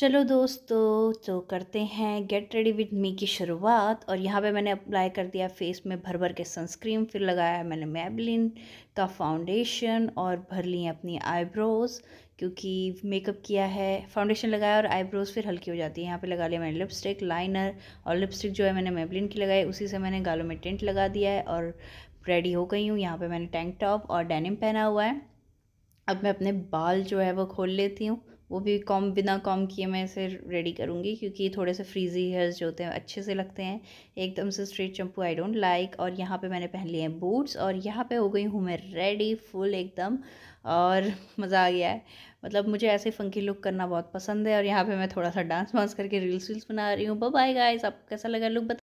चलो दोस्तों तो करते हैं गेट रेडी विद मी की शुरुआत और यहाँ पे मैंने अप्लाई कर दिया फेस में भर भर के सनस्क्रीन फिर लगाया मैंने मेबलिन का फाउंडेशन और भर ली अपनी आईब्रोज़ क्योंकि मेकअप किया है फाउंडेशन लगाया और आईब्रोज़ फिर हल्की हो जाती है यहाँ पे लगा लिया मैंने लिपस्टिक लाइनर और लिपस्टिक जो है मैंने मेबलिन की लगाई उसी से मैंने गालों में टेंट लगा दिया है और रेडी हो गई हूँ यहाँ पर मैंने टैंक टॉप और डेनिम पहना हुआ है अब मैं अपने बाल जो है वो खोल लेती हूँ वो भी कॉम बिना कॉम किए मैं इसे रेडी करूँगी क्योंकि थोड़े से फ्रीजी हेयर्स जो होते हैं अच्छे से लगते हैं एकदम से स्ट्रेट चम्पू आई डोंट लाइक और यहाँ पे मैंने पहन लिए हैं बूट्स और यहाँ पे हो गई हूँ मैं रेडी फुल एकदम और मज़ा आ गया है मतलब मुझे ऐसे फ़ंकी लुक करना बहुत पसंद है और यहाँ पर मैं थोड़ा सा डांस वांस करके रील्स वील्स बना रही हूँ बब आएगा आपको कैसा लगा लुक